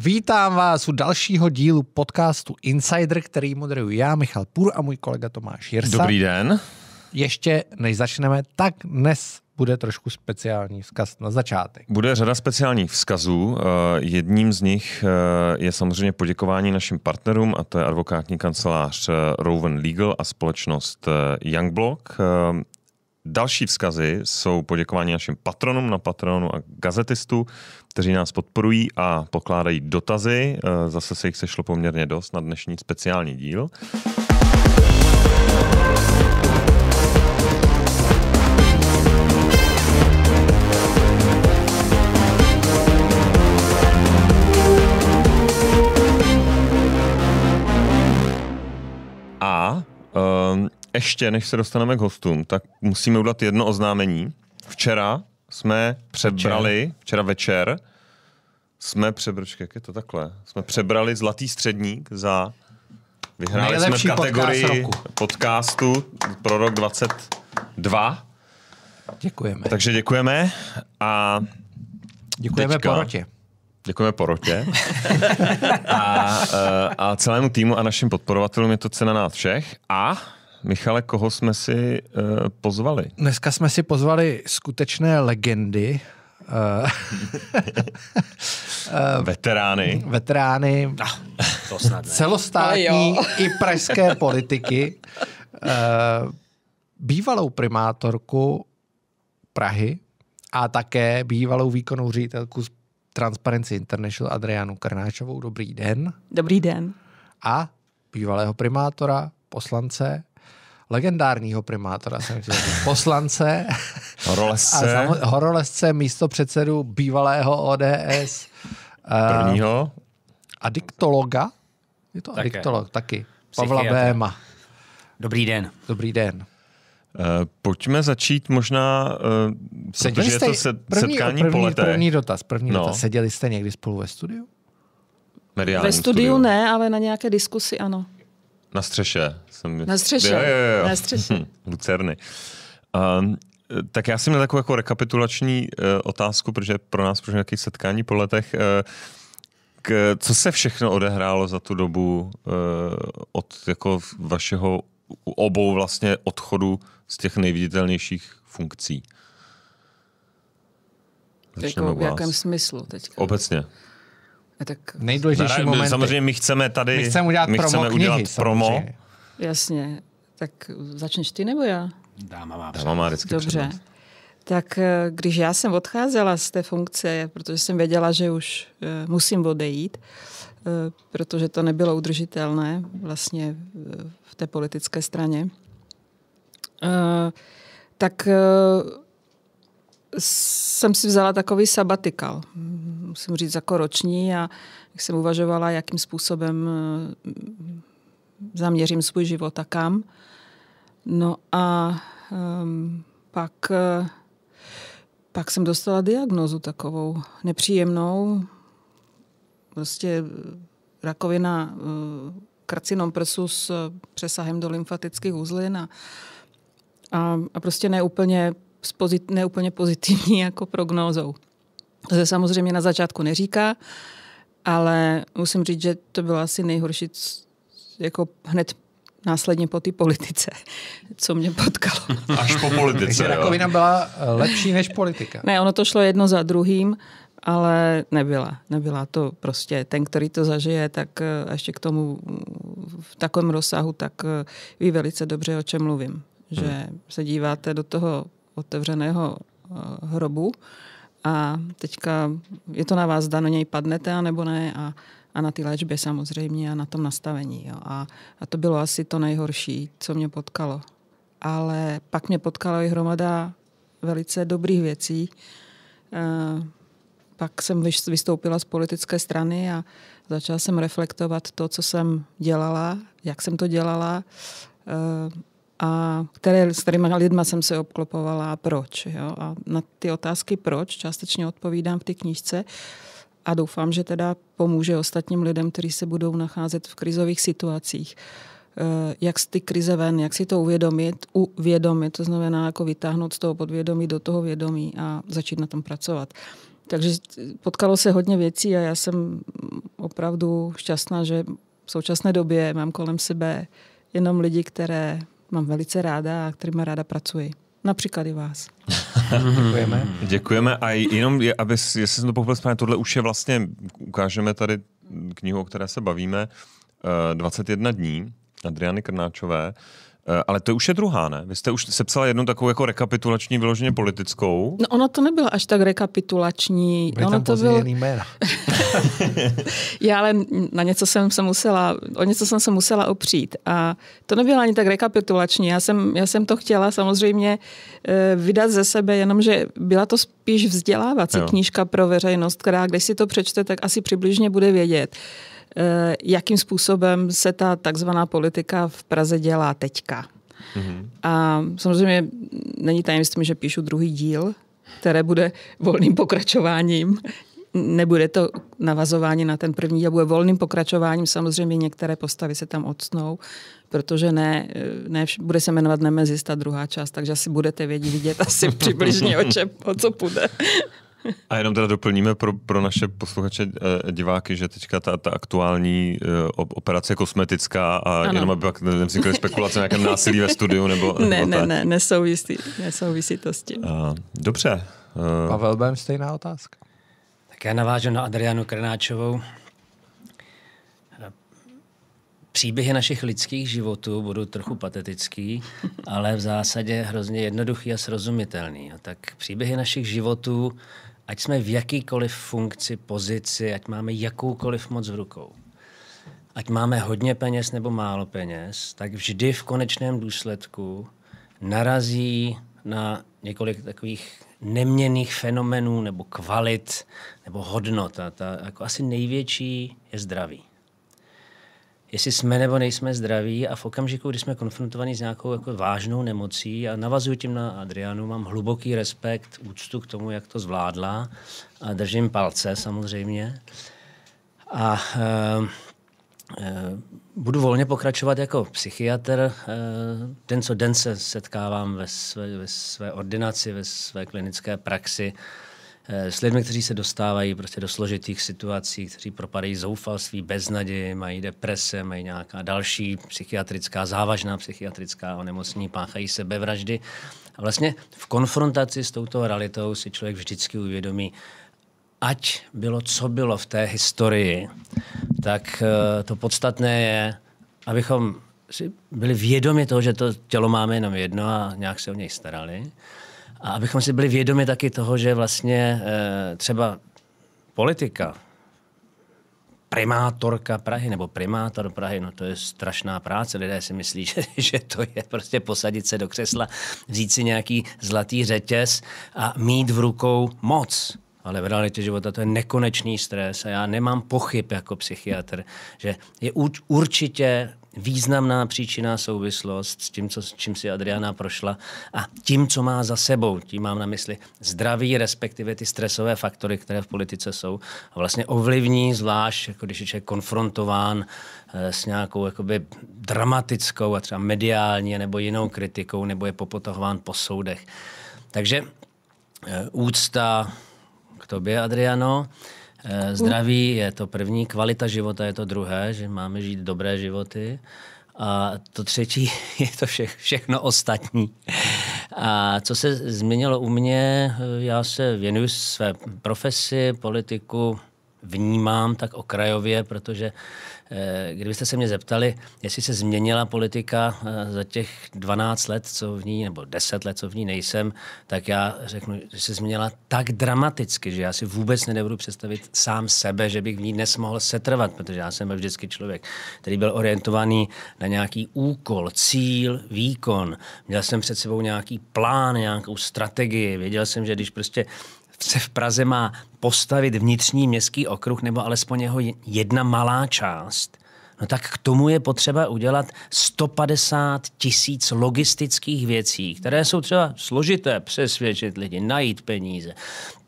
Vítám vás u dalšího dílu podcastu Insider, který moderuju já, Michal Půr a můj kolega Tomáš Jirsa. Dobrý den. Ještě než začneme, tak dnes bude trošku speciální vzkaz na začátek. Bude řada speciálních vzkazů. Eh, jedním z nich eh, je samozřejmě poděkování našim partnerům, a to je advokátní kancelář eh, Rowan Legal a společnost Youngblock. Další vzkazy jsou poděkování našim patronům na patronu a gazetistu, kteří nás podporují a pokládají dotazy. Eh, zase se jich sešlo poměrně dost na dnešní speciální díl. A um, ještě, než se dostaneme k hostům, tak musíme udělat jedno oznámení. Včera jsme přebrali, večer. včera večer, jsme přebrali, jak je to takhle, jsme přebrali Zlatý středník za, vyhráli Nejlepší jsme v kategorii podcast podcastu pro rok 22. Děkujeme. Takže děkujeme a Děkujeme teďka, porotě. Děkujeme porotě. a, eh, a celému týmu a našim podporovatelům je to cena nás všech. A Michale, koho jsme si eh, pozvali? Dneska jsme si pozvali skutečné legendy. Eh, veterány. Veterány. No, to snad ne. Celostátní i pražské politiky. Eh, bývalou primátorku Prahy a také bývalou výkonnou ředitelku z Transparency International Adrianu Krnáčovou. Dobrý den. Dobrý den. A bývalého primátora, poslance legendárního primátora, jsem chtěl poslance horolezce. a samo- horolezce místo předsedu bývalého ODS. Eh, Prvního. Uh, adiktologa. Je to také. adiktolog taky. Pavla Béma. Dobrý den. Dobrý den. Uh, pojďme začít možná, uh, Seděli protože jste, je to se, první, setkání první, po letech. První dotaz, první no. dotaz. Seděli jste někdy spolu ve studiu? Mediální ve studiu, studiu ne, ale na nějaké diskusy ano. Na střeše. Jsem... Na střeše. Jo, jo, jo. Na střeše. lucerny. Um, tak já jsem měl takovou jako rekapitulační uh, otázku, protože pro nás pro nějaké setkání po letech. Uh, k, co se všechno odehrálo za tu dobu uh, od jako vašeho obou vlastně odchodu z těch nejviditelnějších funkcí? jako v jakém smyslu teďka? Obecně. No tak... Nejdůležitější ne, moment. Samozřejmě my chceme tady... My chceme udělat my promo knihy, udělat promo. Jasně. Tak začneš ty nebo já? Dáma má, Dáma má vždycky Dobře. Tak eh, když já jsem odcházela z té funkce, protože jsem věděla, že už eh, musím odejít, eh, protože to nebylo udržitelné vlastně v té politické straně, tak jsem si vzala takový sabatikal, musím říct jako roční a jak jsem uvažovala, jakým způsobem eh, zaměřím svůj život a kam. No a um, pak, eh, pak jsem dostala diagnozu takovou nepříjemnou, prostě eh, rakovina karcinom prsu s přesahem do lymfatických uzlin a, a, a prostě neúplně s pozit, neúplně pozitivní jako prognózou. To se samozřejmě na začátku neříká, ale musím říct, že to bylo asi nejhorší jako hned následně po té politice, co mě potkalo. Až po politice, jo. Rakovina byla eh, lepší než politika. Ne, ono to šlo jedno za druhým, ale nebyla. Nebyla to prostě. Ten, který to zažije, tak eh, ještě k tomu v takovém rozsahu, tak eh, ví velice dobře, o čem mluvím. Že hmm. se díváte do toho otevřeného eh, hrobu a teďka je to na vás, zda na něj padnete a nebo ne a, a na ty léčbě samozřejmě a na tom nastavení. Jo. A, a to bylo asi to nejhorší, co mě potkalo. Ale pak mě potkala i hromada velice dobrých věcí. E, pak jsem vystoupila z politické strany a začala jsem reflektovat to, co jsem dělala, jak jsem to dělala, e, a které, s kterými lidma jsem se obklopovala a proč. Jo? A na ty otázky proč částečně odpovídám v té knížce a doufám, že teda pomůže ostatním lidem, kteří se budou nacházet v krizových situacích. Eh, jak z ty krize ven, jak si to uvědomit, uvědomit, to znamená jako vytáhnout z toho podvědomí do toho vědomí a začít na tom pracovat. Takže potkalo se hodně věcí a já jsem opravdu šťastná, že v současné době mám kolem sebe jenom lidi, které mám velice ráda a kterýma ráda pracuji. Například i vás. Děkujeme. Děkujeme a jenom, je, aby, jestli jsem to pochopil správně, tohle už je vlastně, ukážeme tady knihu, o které se bavíme, eh, 21 dní Adriany Krnáčové. Eh, ale to už je druhá, ne? Vy jste už sepsala jednu takovou jako rekapitulační, vyloženě politickou. No ono to nebylo až tak rekapitulační. Byli ono tam to bylo... jména. Já ale na něco jsem se musela, o něco jsem se musela opřít. A to nebylo ani tak rekapitulační. Já jsem, já jsem to chtěla samozřejmě eh, vydat ze sebe, jenomže byla to spíš vzdělávací jo. knížka pro veřejnost, která když si to přečte, tak asi přibližně bude vědět Eh, jakým způsobem se ta takzvaná politika v Praze dělá teďka. Mm-hmm. A samozřejmě není tajemstvím, že píšu druhý díl, které bude volným pokračováním. Nebude to navazování na ten první a bude volným pokračováním. Samozřejmě některé postavy se tam odstnou, protože ne, eh, ne vš- bude se jmenovat Nemezista druhá část, takže asi budete vědět, vidět asi přibližně, o, čem, o co půjde. A jenom teda doplníme pro, pro naše posluchače, eh, diváky, že teďka ta, ta aktuální eh, operace kosmetická a ano. jenom aby pak nevznikly spekulace o nějakém násilí ve studiu nebo... Ne, nebo ne, ne, nesouvisí, nesouvisí to s tím. A, dobře. Eh. Pavel Bem, stejná otázka. Tak já navážu na Adrianu Krnáčovou. Příběhy našich lidských životů budou trochu patetický, ale v zásadě hrozně jednoduchý a srozumitelný. A tak příběhy našich životů, ať jsme v jakýkoliv funkci, pozici, ať máme jakoukoliv moc v rukou, ať máme hodně peněz nebo málo peněz, tak vždy v konečném důsledku narazí na několik takových neměných fenomenů nebo kvalit nebo hodnot. A ta jako asi největší je zdraví jestli jsme nebo nejsme zdraví a v okamžiku, kdy jsme konfrontovaní s nějakou jako vážnou nemocí a navazuju tím na Adrianu, mám hluboký respekt, úctu k tomu, jak to zvládla a držím palce samozřejmě. A e, e, budu volně pokračovat jako psychiatr. E, den co den se setkávám ve své, ve své ordinaci, ve své klinické praxi Eh, s lidmi, kteří se dostávají prostě do složitých situací, kteří propadají zoufalství, beznaději, mají deprese, mají nějaká další psychiatrická, závažná psychiatrická onemocnění, páchají sebevraždy. A vlastně v konfrontaci s touto realitou si člověk vždycky uvědomí, ať bylo, co bylo v té historii, tak eh, to podstatné je, abychom si byli vědomi toho, že to tělo máme jenom jedno a nějak se o něj starali a abychom si byli vědomi taky toho, že vlastně e, třeba politika, primátorka Prahy nebo primátor Prahy, no to je strašná práce. Lidé si myslí, že, že to je prostě posadit se do křesla, vzít si nějaký zlatý řetěz a mít v rukou moc. Ale v realitě života to je nekonečný stres a já nemám pochyb jako psychiatr, že je určitě významná příčina souvislost s tím, co, čím si Adriana prošla a tím, co má za sebou. Tím mám na mysli zdraví, respektive ty stresové faktory, které v politice jsou a vlastně ovlivní, zvlášť jako když je člověk konfrontován eh, s nějakou jakoby dramatickou a třeba mediální nebo jinou kritikou, nebo je popotahován po soudech. Takže eh, úcta k tobě, Adriano, Eh, zdraví je to první, kvalita života je to druhé, že máme žít dobré životy. A to třetí je to vše, všechno ostatní. A co se změnilo u mě, eh, já se věnuju své profesi, politiku vnímám tak okrajově, protože Eh, kdybyste se mě zeptali, jestli se změnila politika eh, za těch 12 let, co v ní, nebo 10 let, co v ní nejsem, tak já řeknu, že se změnila tak dramaticky, že já si vůbec nedovedu představit sám sebe, že bych v ní dnes mohl setrvat, protože já jsem byl vždycky člověk, který byl orientovaný na nějaký úkol, cíl, výkon. Měl jsem před sebou nějaký plán, nějakou strategii. Věděl jsem, že když prostě se v Praze má postavit vnitřní městský okruh nebo alespoň jeho jedna malá část, no tak k tomu je potřeba udělat 150 tisíc logistických věcí, které jsou třeba složité přesvědčit lidi, najít peníze,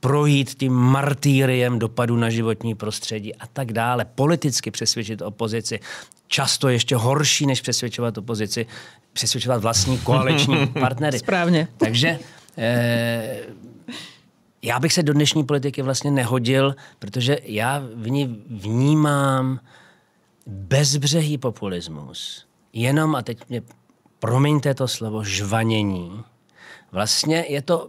projít tím martýriem dopadu na životní prostředí a tak dále, politicky přesvědčit opozici, často ještě horší, než přesvědčovat opozici, přesvědčovat vlastní koaliční partnery. Správně. Takže eh, já bych se do dnešní politiky vlastně nehodil, protože já v ní vnímám bezbřehý populismus. Jenom, a teď mě promiňte to slovo, žvanění. Vlastně je to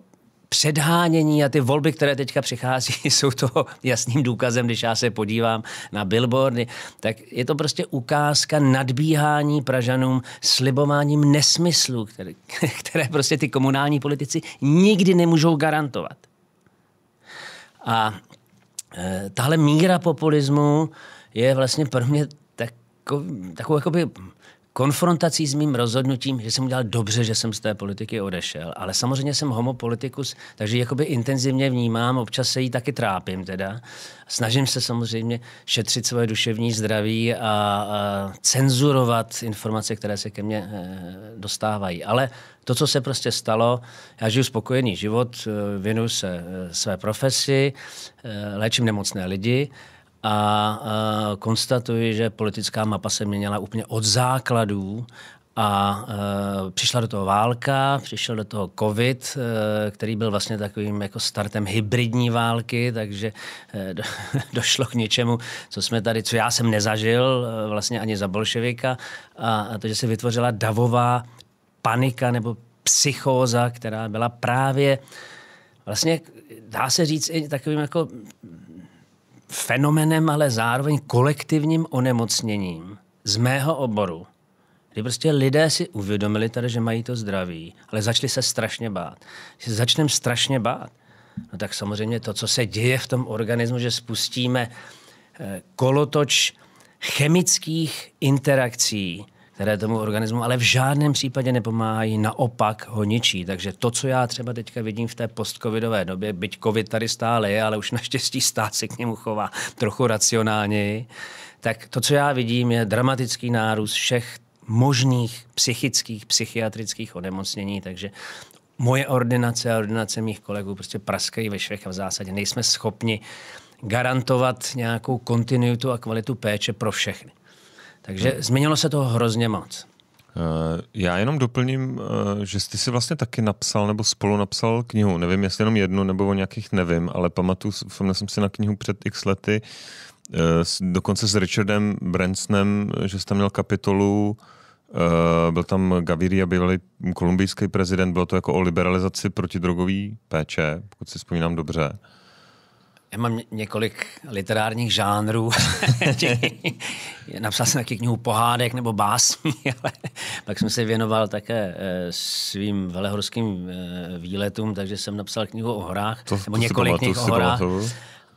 předhánění a ty volby, které teďka přichází, jsou toho jasným důkazem, když já se podívám na billboardy, tak je to prostě ukázka nadbíhání Pražanům slibováním nesmyslů, které, které prostě ty komunální politici nikdy nemůžou garantovat. A e, tahle míra populismu je vlastně pro mě takovou, takovou jakoby konfrontací s mým rozhodnutím, že jsem udělal dobře, že jsem z té politiky odešel, ale samozřejmě jsem homopolitikus, takže jakoby intenzivně vnímám, občas se jí taky trápím teda. Snažím se samozřejmě šetřit svoje duševní zdraví a, a cenzurovat informace, které se ke mně e, dostávají. Ale to, co se prostě stalo, já žiju spokojený život, eh, věnuju se eh, své profesi, léčím nemocné lidi a konstatuji, že politická mapa se měnila úplně od základů a e, přišla do toho válka, přišel do toho covid, e, který byl vlastně takovým jako startem hybridní války, takže e, do, došlo k něčemu, co jsme tady, co já jsem nezažil e, vlastně ani za bolševika a, a to, že se vytvořila davová panika nebo psychóza, která byla právě vlastně dá se říct i takovým jako fenomenem, ale zároveň kolektivním onemocněním z mého oboru, kdy prostě lidé si uvědomili tady, že mají to zdraví, ale začali se strašně bát. Když se začneme strašně bát, no tak samozřejmě to, co se děje v tom organismu, že spustíme eh, kolotoč chemických interakcí, které tomu organismu ale v žádném případě nepomáhají, naopak ho ničí. Takže to, co já třeba teďka vidím v té postcovidové době, byť covid tady stále je, ale už naštěstí stát se k němu chová trochu racionálněji, tak to, co já vidím, je dramatický nárůst všech možných psychických, psychiatrických onemocnění, takže moje ordinace a ordinace mých kolegů prostě praskají ve švech a v zásadě nejsme schopni garantovat nějakou kontinuitu a kvalitu péče pro všechny. Takže no. změnilo se to hrozně moc. Eh, já jenom doplním, eh, že jsi si vlastně taky napsal nebo spolu napsal knihu. Nevím, jestli jenom jednu nebo o nějakých nevím, ale pamatuju, vzpomněl jsem si na knihu před x lety, eh, dokonce s Richardem Bransonem, že jsi tam měl kapitolu, byl tam Gaviria, bývalý kolumbijský prezident, bylo to jako o liberalizaci protidrogové péče, pokud si vzpomínám dobře. Já mám několik literárních žánrů. Napsal jsem taky knihu pohádek nebo básní, ale pak jsem se věnoval také eh, svým velehorským eh, výletům, takže jsem napsal knihu o horách, to, nebo to několik knih o horách. Pamatuju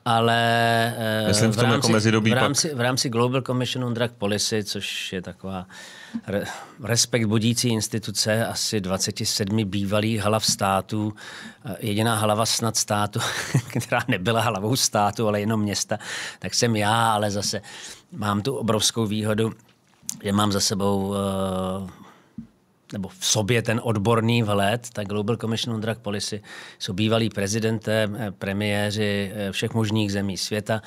ale Myslím v, v, jako rámci, jako mezidobí v, rámci, pak. v rámci Global Commission on Drug Policy, což je taková re, respekt budící instituce asi 27 bývalých hlav států, eh, jediná hlava snad státu, která nebyla hlavou státu, ale jenom města, tak jsem já, ale zase mám tu obrovskou výhodu, že mám za sebou eh, nebo v sobě ten odborný vhled, tak Global Commission on Drug Policy, jsou bývalí prezidenté, eh, premiéři eh, všech možných zemí světa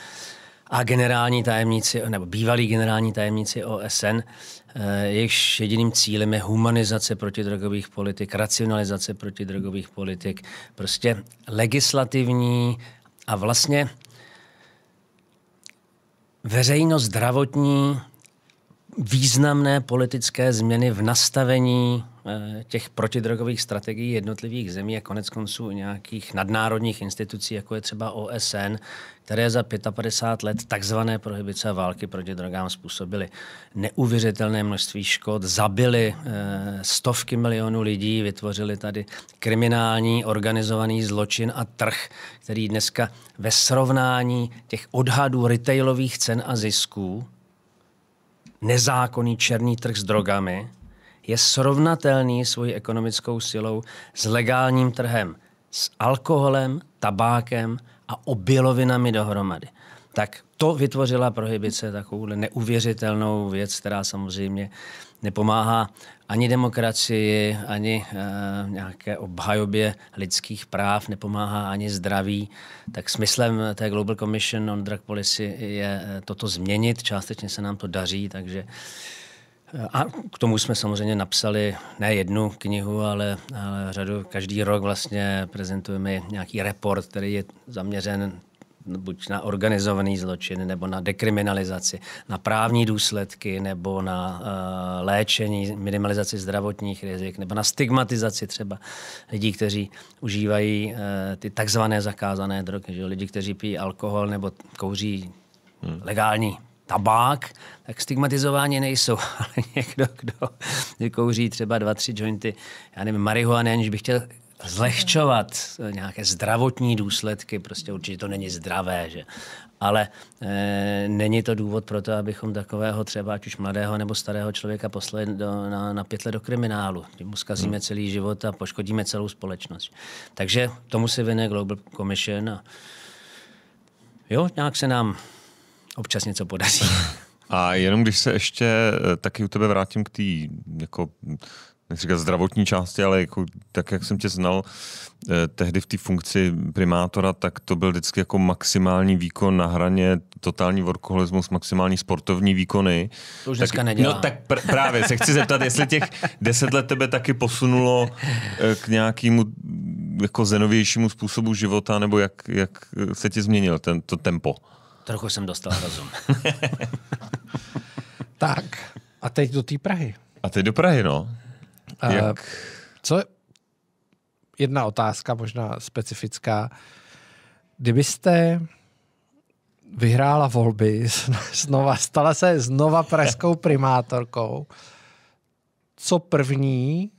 a generální tajemníci, nebo bývalí generální tajemníci OSN, eh, jejichž jediným cílem je humanizace protidrogových politik, racionalizace protidrogových politik, prostě legislativní a vlastně veřejnost zdravotní významné politické změny v nastavení eh, těch protidrogových strategií jednotlivých zemí a konec konců nějakých nadnárodních institucí, jako je třeba OSN, které za 55 let takzvané prohibice války proti drogám způsobily neuvěřitelné množství škod, zabili eh, stovky milionů lidí, vytvořili tady kriminální organizovaný zločin a trh, který dneska ve srovnání těch odhadů retailových cen a zisků nezákonný černý trh s drogami je srovnatelný svojí ekonomickou silou s legálním trhem s alkoholem, tabákem a obilovinami dohromady tak to vytvořila prohibice, takovou neuvěřitelnou věc, která samozřejmě nepomáhá ani demokracii, ani e, nějaké obhajobě lidských práv, nepomáhá ani zdraví. Tak smyslem té Global Commission on Drug Policy je eh, toto změnit. Částečně se nám to daří, takže eh, a k tomu jsme samozřejmě napsali ne jednu knihu, ale, ale řadu. Každý rok vlastně prezentujeme nějaký report, který je zaměřen buď na organizovaný zločin, nebo na dekriminalizaci, na právní důsledky, nebo na uh, léčení, minimalizaci zdravotních rizik, nebo na stigmatizaci třeba lidí, kteří užívají uh, ty takzvané zakázané drogy, že? lidi, kteří pijí alkohol nebo kouří hmm. legální tabák, tak stigmatizováni nejsou. Ale někdo, kdo kouří třeba dva, tři jointy, já nevím, marihuany, aniž by chtěl zlehčovat nějaké zdravotní důsledky, prostě určitě to není zdravé, že? ale e, není to důvod pro to, abychom takového třeba ať už mladého nebo starého člověka poslali do, na, na pětle do kriminálu. Tím mu zkazíme hmm. celý život a poškodíme celou společnost. Takže tomu se věnuje Global Commission a jo, nějak se nám občas něco podaří. A jenom když se ještě eh, taky u tebe vrátím k té jako nechci říkat zdravotní části, ale jako, tak, jak jsem tě znal eh, tehdy v té funkci primátora, tak to byl vždycky jako maximální výkon na hraně, totální workoholismus, maximální sportovní výkony. To už tak, nedělá. No tak pr- právě, se chci zeptat, jestli těch deset let tebe taky posunulo eh, k nějakému jako zenovějšímu způsobu života, nebo jak, jak se ti změnil ten, to tempo? Trochu jsem dostal rozum. tak, a teď do té Prahy. A teď do Prahy, no. Jak? Co, jedna otázka, možná specifická. Kdybyste vyhrála volby, znova, stala se znova pražskou primátorkou, co první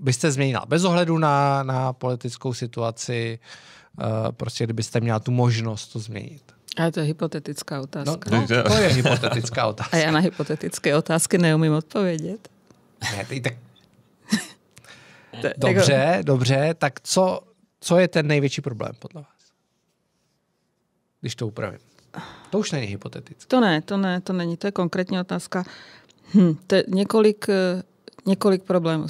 byste změnila? Bez ohledu na, na politickou situaci, eh, prostě kdybyste měla tu možnost to změnit. Ale to je hypotetická otázka. No, no, to je hypotetická otázka. A já na hypotetické otázky neumím odpovědět. Ne, tak jako- dobře, dobře, tak co, co je ten největší problém podle vás? Když to upravím. To už není hypotetické. To ne, to ne, to není, to je konkrétní otázka. Hm, to je několik, eh, několik problémů,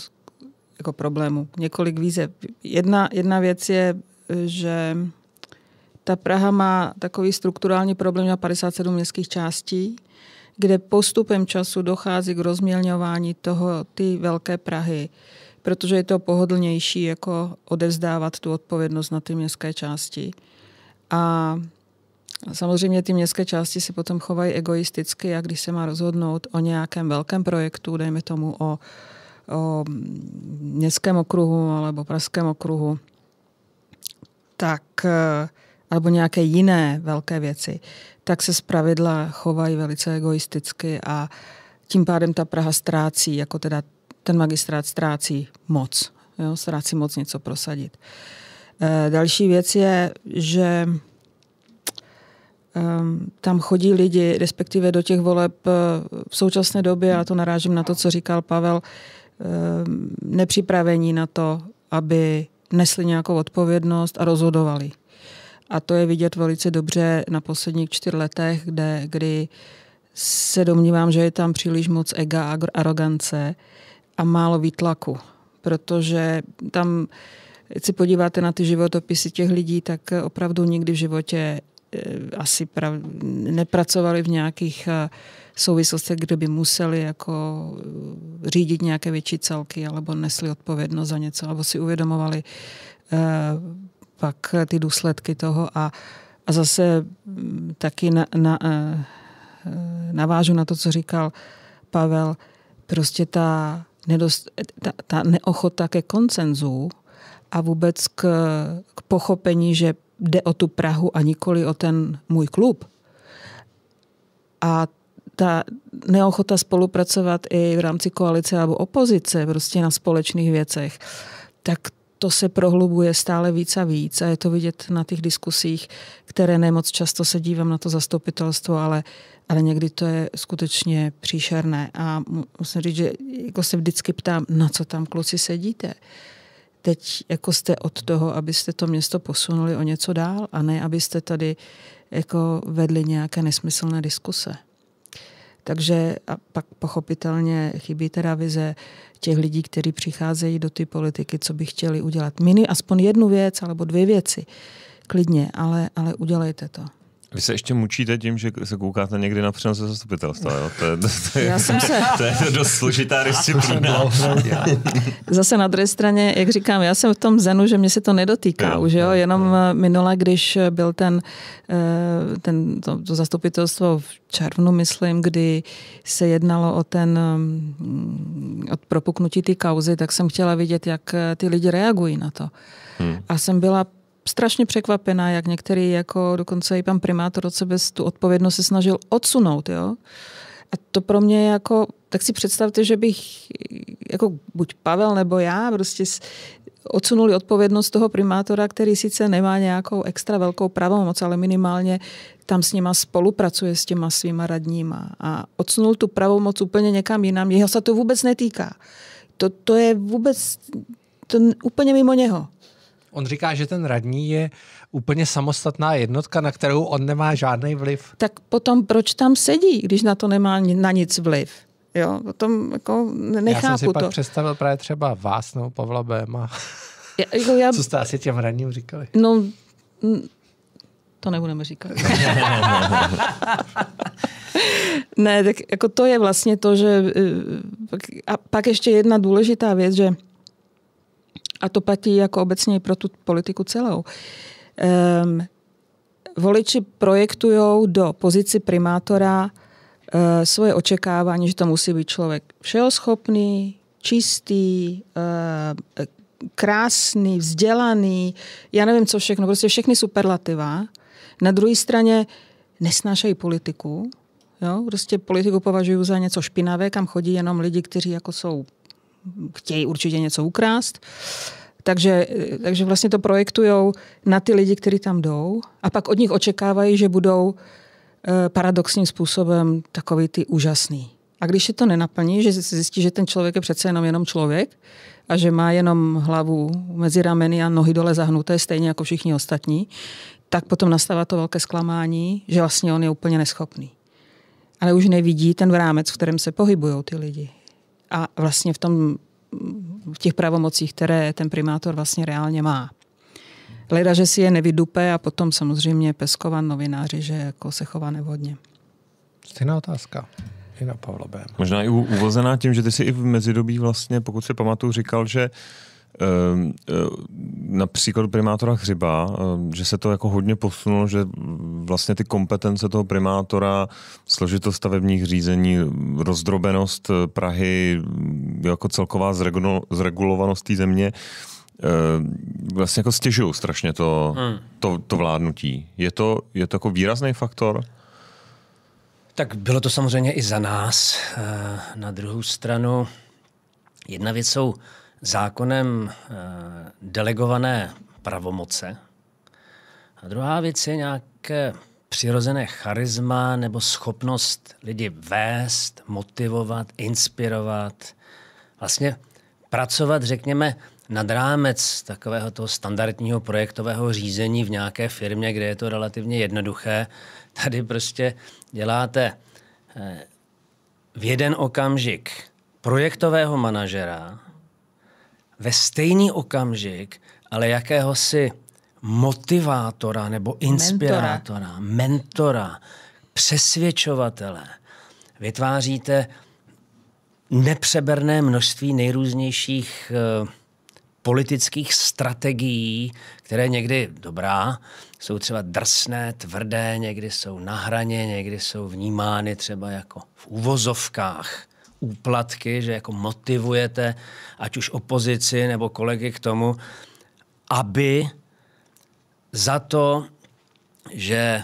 jako problémů, několik výzev. Jedna, jedna věc je, že ta Praha má takový strukturální problém na 57 městských částí, kde postupem času dochází k rozmělňování toho, ty velké Prahy. Uh, protože je to pohodlnější jako odevzdávat tu odpovědnost na ty městské části. A samozřejmě ty městské části se potom chovají egoisticky a když se má rozhodnout o nějakém velkém projektu, dejme tomu o, o městském okruhu alebo pražském okruhu, tak eh, alebo nějaké jiné velké věci, tak se zpravidla chovají velice egoisticky a tím pádem ta Praha ztrácí jako teda ten magistrát ztrácí moc. Jo? Ztrácí moc něco prosadit. E, další věc je, že ehm, tam chodí lidi, respektive do těch voleb eh, v současné době, a to narážím na to, co říkal Pavel, ehm, nepřipravení na to, aby nesli nějakou odpovědnost a rozhodovali. A to je vidět velice dobře na posledních čtyř letech, kde, kdy se domnívám, že je tam příliš moc ega a arogance, a málo výtlaku, protože tam, když se podíváte na ty životopisy těch lidí, tak opravdu nikdy v životě eh, asi prav, nepracovali v nějakých eh, souvislostech, kde by museli jako eh, řídit nějaké větší celky alebo nesli odpovědnost za něco, alebo si uvědomovali eh, pak ty důsledky toho a, a zase mm, taky na, na, eh, navážu na to, co říkal Pavel, prostě ta nedost, ta, ta neochota ke koncenzu a vůbec k, k pochopení, že jde o tu Prahu a nikoli o ten můj klub. A ta neochota spolupracovat i v rámci koalice nebo opozice prostě na společných věcech, tak to se prohlubuje stále víc a víc a je to vidět na těch diskusích, které nemoc často se dívám na to zastupitelstvo, ale, ale někdy to je skutečně příšerné. A musím říct, že jako se vždycky ptám, na co tam kluci sedíte. Teď jako jste od toho, abyste to město posunuli o něco dál a ne, abyste tady jako vedli nějaké nesmyslné diskuse. Takže a pak pochopitelně chybí teda vize těch lidí, kteří přicházejí do ty politiky, co by chtěli udělat. Mini aspoň jednu věc, alebo dvě věci, klidně, ale, ale udělejte to. Vy se ještě mučíte tím, že se koukáte někdy na přenos ze zastupitelstva, jo? To je, to, to je, Já jsem se... to je dost složitá disciplína. Zase na druhé straně, jak říkám, já jsem v tom zenu, že mě se to nedotýká jo, už, jo? Jenom jo. Eh, minula, když eh, byl ten, eh, ten to, to zastupitelstvo v červnu, myslím, kdy se jednalo o ten mm, od propuknutí té kauzy, tak jsem chtěla vidět, jak ty lidi reagují na to. Hmm. A jsem byla strašně překvapená, jak některý, jako dokonce i pan primátor od sebe tu odpovědnost se snažil odsunout, jo. A to pro mě jako, tak si představte, že bych, jako buď Pavel nebo já, prostě odsunuli odpovědnost toho primátora, který sice nemá nějakou extra velkou pravomoc, ale minimálně tam s nima spolupracuje s těma svýma radníma a odsunul tu pravomoc úplně někam jinam. Jeho se to vůbec netýká. To, to je vůbec to úplně mimo něho. On říká, že ten radní je úplně samostatná jednotka, na kterou on nemá žádný vliv. Tak potom proč tam sedí, když na to nemá na nic vliv? Jo, potom jako nechápu to. Já jsem si to. pak představil právě třeba vás nebo Pavla Béma. Já, jako já... Co jste asi těm radním říkali? No, to nebudeme říkat. ne, tak jako to je vlastně to, že e, a pak ještě jedna důležitá věc, že a to platí jako obecně pro tu politiku celou, um, voliči projektují do pozici primátora uh, svoje očekávání, že to musí být člověk všeoschopný, čistý, uh, krásný, vzdělaný, já nevím co všechno, prostě všechny superlativa. Na druhé straně nesnášejí politiku, jo? prostě politiku považují za něco špinavé, kam chodí jenom lidi, kteří jako jsou chtějí určitě něco ukrást. Takže, takže vlastně to projektujou na ty lidi, kteří tam jdou a pak od nich očekávají, že budou eh, paradoxním způsobem takový ty úžasný. A když se to nenaplní, že se zjistí, že ten člověk je přece jenom jenom člověk a že má jenom hlavu mezi rameny a nohy dole zahnuté, stejně jako všichni ostatní, tak potom nastává to velké zklamání, že vlastně on je úplně neschopný. Ale už nevidí ten rámec, v kterém se pohybují ty lidi a vlastně v, tom, v těch pravomocích, které ten primátor vlastně reálně má. Leda, že si je nevydupe a potom samozřejmě peskovan novináři, že jako se chová nevhodně. Stejná otázka. I na Pavla Možná i uvozená tím, že ty si i v mezidobí vlastně, pokud si pamatuju, říkal, že uh, Ehm, eh, na příkladu primátora Hřiba, ehm, že se to jako hodně posunulo, že vlastně ty kompetence toho primátora, složitost stavebních řízení, rozdrobenost eh, Prahy, mm, jako celková zregulovanost té země, ehm, vlastně jako stěžují strašně to, hmm. to, to vládnutí. Je to, je to jako výrazný faktor? Tak bylo to samozřejmě i za nás. Eh, na druhou stranu, jedna věc jsou zákonem eh, delegované pravomoce. A druhá věc je nějaké přirozené charisma nebo schopnost lidi vést, motivovat, inspirovat. Vlastně pracovat, řekněme, nad rámec takového toho standardního projektového řízení v nějaké firmě, kde je to relativně jednoduché. Tady prostě děláte eh, v jeden okamžik projektového manažera, ve stejný okamžik, ale jakéhosi motivátora nebo inspirátora, mentora, mentora přesvědčovatele. Vytváříte nepřeberné množství nejrůznějších eh, politických strategií, které někdy dobrá, jsou třeba drsné, tvrdé, někdy jsou na hraně, někdy jsou vnímány třeba jako v úvozovkách úplatky, že jako motivujete ať už opozici nebo kolegy k tomu, aby za to, že e,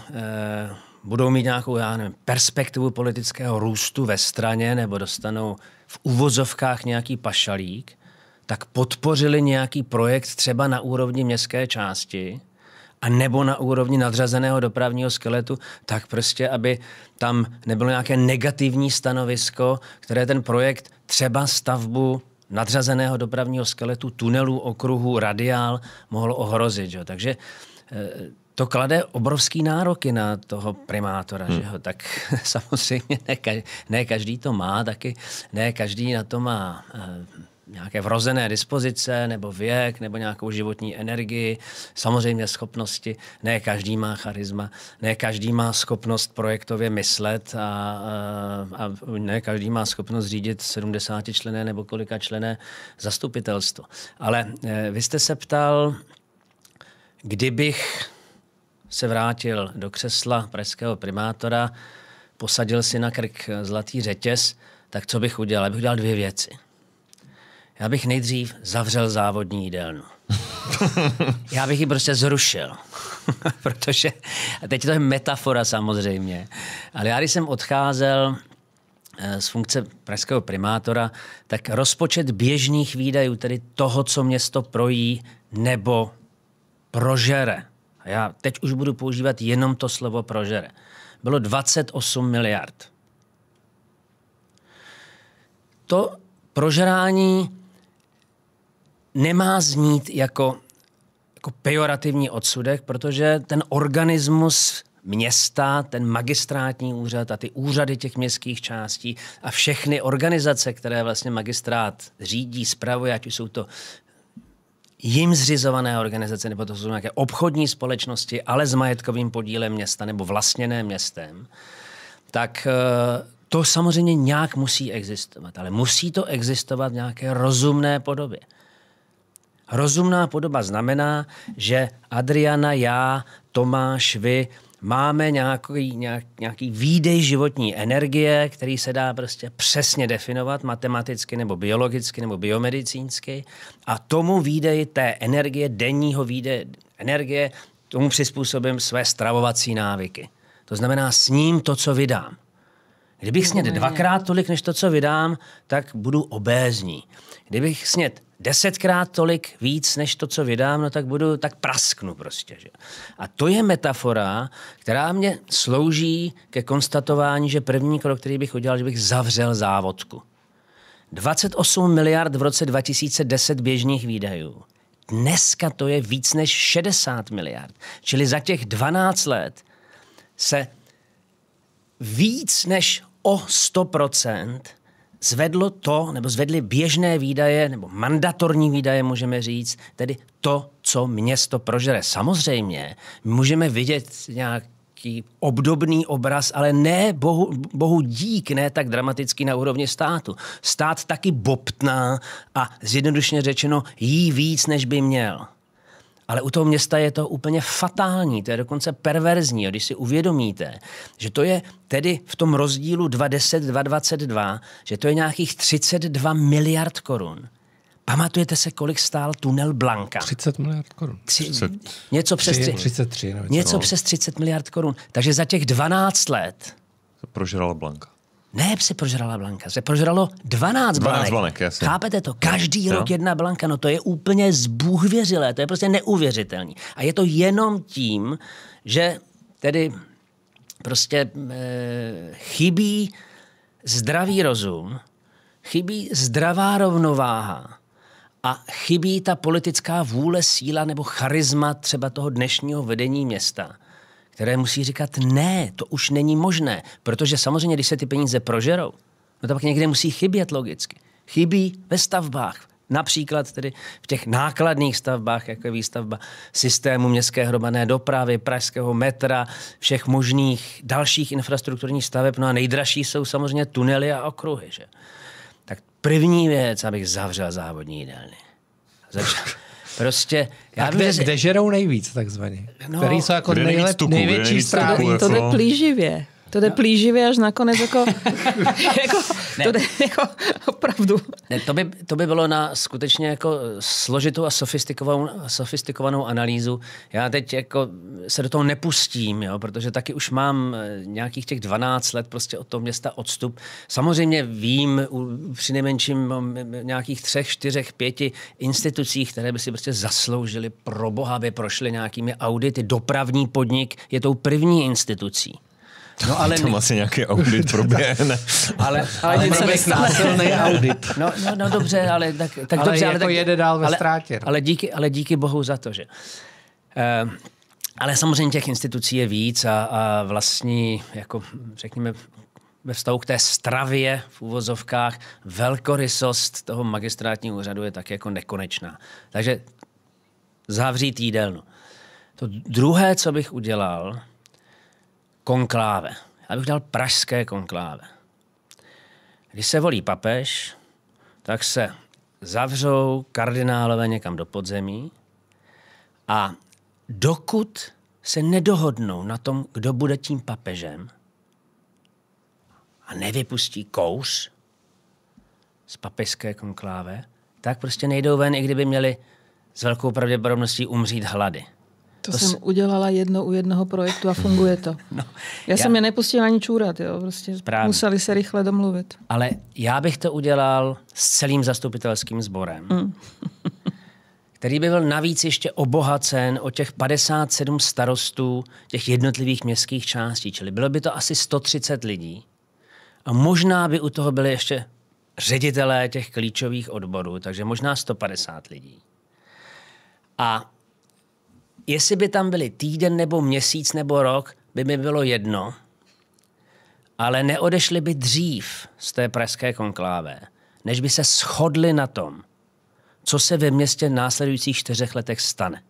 budou mít nějakou já nevím, perspektivu politického růstu ve straně nebo dostanou v uvozovkách nějaký pašalík, tak podpořili nějaký projekt třeba na úrovni městské části, a nebo na úrovni nadřazeného dopravního skeletu, tak prostě, aby tam nebylo nějaké negativní stanovisko, které ten projekt třeba stavbu nadřazeného dopravního skeletu, tunelů, okruhu, radiál mohlo ohrozit. Že? Takže e, to klade obrovský nároky na toho primátora, hmm. že jo? tak samozřejmě ne, každý, ne každý to má taky, ne každý na to má e, nějaké vrozené dispozice, nebo věk, nebo nějakou životní energii, samozřejmě schopnosti. Ne každý má charisma, ne každý má schopnost projektově myslet a, a, ne každý má schopnost řídit 70 člené nebo kolika člené zastupitelstvo. Ale eh, vy jste se ptal, kdybych se vrátil do křesla pražského primátora, posadil si na krk zlatý řetěz, tak co bych udělal? Bych udělal dvě věci – já bych nejdřív zavřel závodní jídelnu. Já bych ji prostě zrušil. Protože, teď to je metafora samozřejmě, ale já když jsem odcházel eh, z funkce pražského primátora, tak rozpočet běžných výdajů, tedy toho, co město projí nebo prožere, a já teď už budu používat jenom to slovo prožere, bylo 28 miliard. To prožrání nemá znít jako, jako pejorativní odsudek, protože ten organismus města, ten magistrátní úřad a ty úřady těch městských částí a všechny organizace, které vlastně magistrát řídí, zpravuje, ať už jsou to jim zřizované organizace, nebo to jsou nějaké obchodní společnosti, ale s majetkovým podílem města nebo vlastněné městem, tak eh, to samozřejmě nějak musí existovat, ale musí to existovat v nějaké rozumné podobě. Rozumná podoba znamená, že Adriana, já, Tomáš, vy máme nějaký, nějak, nějaký výdej životní energie, který se dá prostě přesně definovat matematicky nebo biologicky nebo biomedicínsky a tomu výdej té energie, denního výdej energie, tomu přizpůsobím své stravovací návyky. To znamená, s ním to, co vydám. Kdybych snět dvakrát tolik, než to, co vydám, tak budu obézní. Kdybych sněd desetkrát tolik víc, než to, co vydám, no tak budu, tak prasknu prostě. Že? A to je metafora, která mě slouží ke konstatování, že první krok, který bych udělal, že bych zavřel závodku. 28 miliard v roce 2010 běžných výdajů. Dneska to je víc než 60 miliard. Čili za těch 12 let se víc než o 100 zvedlo to, nebo zvedly běžné výdaje, nebo mandatorní výdaje, můžeme říct, tedy to, co město prožere. Samozřejmě můžeme vidět nějak nějaký obdobný obraz, ale ne, bohu, bohu dík, ne tak dramaticky na úrovni státu. Stát taky bobtná a zjednodušně řečeno jí víc, než by měl. Ale u toho města je to úplně fatální, to je dokonce perverzní, když si uvědomíte, že to je tedy v tom rozdílu 2010-2022, že to je nějakých 32 miliard korun. Pamatujete se, kolik stál tunel Blanka? 30 miliard korun. Tři, 30, něco přes, 3, 33, něco, něco no. přes 30 miliard korun. Takže za těch 12 let... Prožrala Blanka. Ne se prožrala blanka, se prožralo 12, 12 blanek. blanek jasně. Chápete to? Každý no. rok jedna blanka, no to je úplně zbůhvěřilé, to je prostě neuvěřitelný. A je to jenom tím, že tedy prostě e, chybí zdravý rozum, chybí zdravá rovnováha a chybí ta politická vůle, síla nebo charisma třeba toho dnešního vedení města, které musí říkat ne, to už není možné, protože samozřejmě, když se ty peníze prožerou, no to pak někde musí chybět logicky. Chybí ve stavbách, například tedy v těch nákladných stavbách, jako je výstavba systému městské hromadné dopravy, pražského metra, všech možných dalších infrastrukturních staveb. No a nejdražší jsou samozřejmě tunely a okruhy. Že? Tak první věc, abych zavřel závodní jídelny. Začal, Prostě, já a kde, vím, kde žerou nejvíc takzvaně? No, Který jsou jako nejlep, tuku, největší strávy. To, to jako- jde plíživě. To jde no. plíživě až nakonec jako, jako ne. to jde jako opravdu. Ne, to, by, to by bylo na skutečně jako složitou a sofistikovanou, sofistikovanou analýzu. Já teď jako se do toho nepustím, jo, protože taky už mám eh, nějakých těch 12 let prostě od toho města odstup. Samozřejmě vím při nejmenším nějakých třech, čtyřech, pěti institucích, které by si prostě zasloužily pro boha, aby prošly nějakými audity. Dopravní podnik je tou první institucí. No, ale tam asi nějaký audit proběhne. ale, ale, ale nic násilný audit. No, no, no, dobře, ale tak, tak ale dobře. Jako ale tak, jede dál ve ale, ztrátě. No. Ale díky, ale díky bohu za to, že. Uh, ale samozřejmě těch institucí je víc a, a vlastní, jako řekněme, ve vztahu k té stravě v úvozovkách velkorysost toho magistrátního úřadu je tak jako nekonečná. Takže zavřít jídelnu. To druhé, co bych udělal, konkláve. Já bych dal pražské konkláve. Když se volí papež, tak se zavřou kardinálové někam do podzemí a dokud se nedohodnou na tom, kdo bude tím papežem a nevypustí kous z papežské konkláve, tak prostě nejdou ven, i kdyby měli s velkou pravděpodobností umřít hlady. To, to jsem si... udělala jedno u jednoho projektu a funguje to. no, já, já jsem je nepustila ani čůrat, jo, prostě Správně. museli se rychle domluvit. Ale já bych to udělal s celým zastupitelským sborem, mm. který by byl navíc ještě obohacen o těch 57 starostů těch jednotlivých městských částí, čili bylo by to asi 130 lidí. A možná by u toho byly ještě ředitelé těch klíčových odborů, takže možná 150 lidí. A jestli by tam byli týden nebo měsíc nebo rok, by mi bylo jedno, ale neodešli by dřív z té pražské konkláve, než by se shodli na tom, co se ve městě v následujících čtyřech letech stane.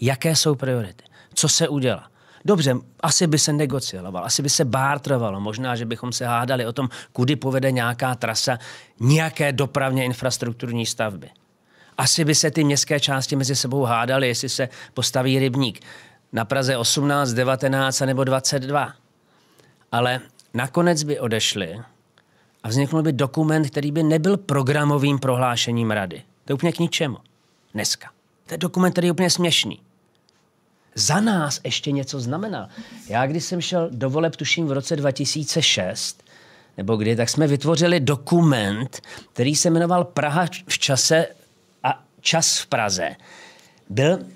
Jaké jsou priority? Co se udělá? Dobře, asi by se negocioval, asi by se bártrovalo, možná, že bychom se hádali o tom, kudy povede nějaká trasa, nějaké dopravně infrastrukturní stavby. Asi by se ty městské části mezi sebou hádaly, jestli se postaví rybník na Praze 18, 19 nebo 22. Ale nakonec by odešli a vznikl by dokument, který by nebyl programovým prohlášením rady. To je úplně k ničemu. Dneska. To je dokument, který je úplně směšný. Za nás ještě něco znamená. Já, když jsem šel do voleb, tuším v roce 2006, nebo kdy, tak jsme vytvořili dokument, který se jmenoval Praha v čase čas v Praze byl,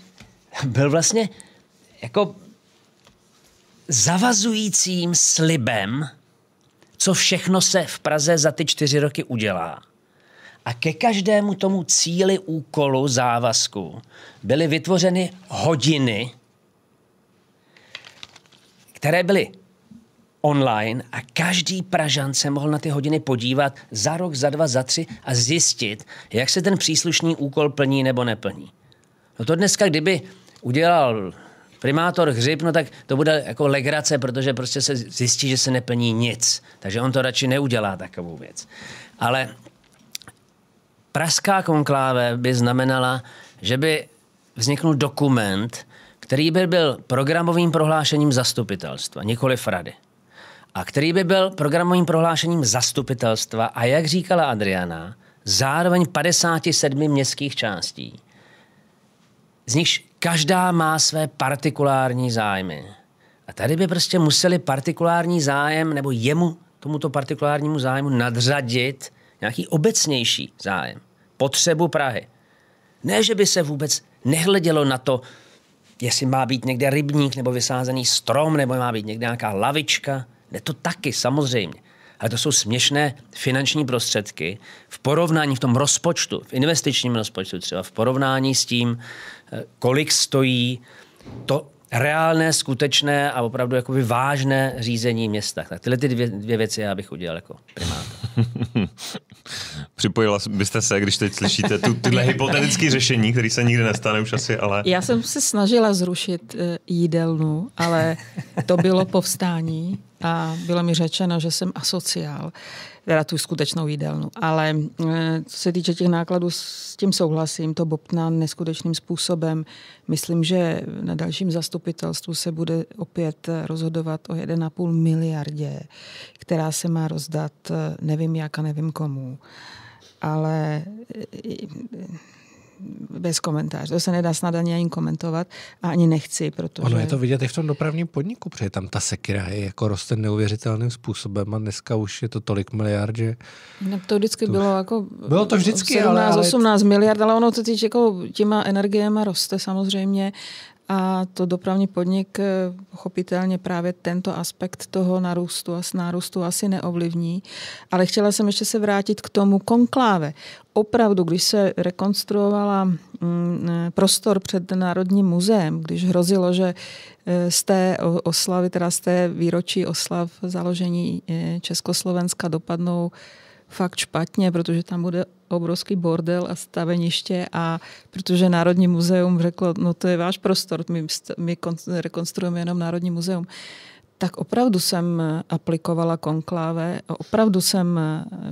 byl vlastně jako zavazujícím slibem, co všechno se v Praze za ty čtyři roky udělá. A ke každému tomu cíli úkolu závazku byly vytvořeny hodiny, které byly online a každý Pražan se mohl na ty hodiny podívat za rok, za dva, za tři a zjistit, jak se ten příslušný úkol plní nebo neplní. No to dneska, kdyby udělal primátor hřib, no tak to bude jako legrace, protože prostě se zjistí, že se neplní nic. Takže on to radši neudělá takovou věc. Ale praská konkláve by znamenala, že by vzniknul dokument, který by byl programovým prohlášením zastupitelstva, nikoli rady a který by byl programovým prohlášením zastupitelstva a jak říkala Adriana, zároveň 57 městských částí, z nichž každá má své partikulární zájmy. A tady by prostě museli partikulární zájem nebo jemu, tomuto partikulárnímu zájmu nadřadit nějaký obecnější zájem. Potřebu Prahy. Ne, že by se vůbec nehledělo na to, jestli má být někde rybník nebo vysázený strom, nebo má být někde nějaká lavička – Jde to taky, samozřejmě. Ale to jsou směšné finanční prostředky v porovnání v tom rozpočtu, v investičním rozpočtu třeba, v porovnání s tím, eh, kolik stojí to, reálné, skutečné a opravdu jakoby vážné řízení města. Tak tyhle ty dvě, dvě věci já bych udělal jako primát. Připojila byste se, když teď slyšíte tu, tyhle hypotetické řešení, které se nikdy nestane už asi, ale... Já jsem se snažila zrušit eh, jídelnu, ale to bylo povstání a bylo mi řečeno, že jsem asociál teda tu skutečnou jídelnu. Ale eh, co se týče těch nákladů, s tím souhlasím, to bobtná neskutečným způsobem. Myslím, že na dalším zastupitelstvu se bude opět eh, rozhodovat o 1,5 miliardě, která se má rozdat eh, nevím jak a nevím komu. Ale bez komentáře. To se nedá snad ani, ani komentovat a ani nechci, protože... Ono je to vidět i v tom dopravním podniku, protože tam ta sekira je jako roste neuvěřitelným způsobem a dneska už je to tolik miliard, že... No to vždycky to bylo už... jako... Bylo to vždycky, 17, ale... 18 miliard, ale ono to teď jako těma energiema roste samozřejmě a to dopravní podnik eh, pochopitelně právě tento aspekt toho narůstu a nárůstu asi neovlivní. Ale chtěla jsem ještě se vrátit k tomu konkláve. Opravdu, když se rekonstruovala mm, eh, prostor před Národním muzeem, když hrozilo, že eh, z té oslavy, teda z té výročí oslav založení Československa dopadnou fakt špatně, protože tam bude obrovský bordel a staveniště a protože Národní muzeum řeklo, no to je váš prostor, my, my rekonstruujeme jenom Národní muzeum, tak opravdu jsem aplikovala konkláve, opravdu jsem